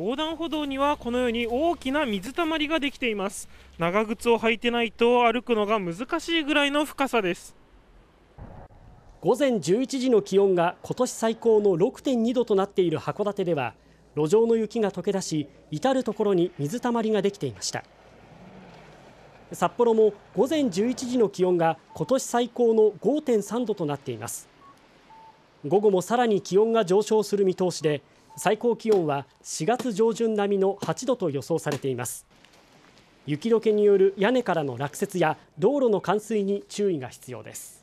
横断歩道にはこのように大きな水たまりができています長靴を履いてないと歩くのが難しいぐらいの深さです午前11時の気温が今年最高の6.2度となっている函館では路上の雪が溶け出し至る所に水たまりができていました札幌も午前11時の気温が今年最高の5.3度となっています午後もさらに気温が上昇する見通しで最高気温は4月上旬並みの8度と予想されています雪解けによる屋根からの落雪や道路の冠水に注意が必要です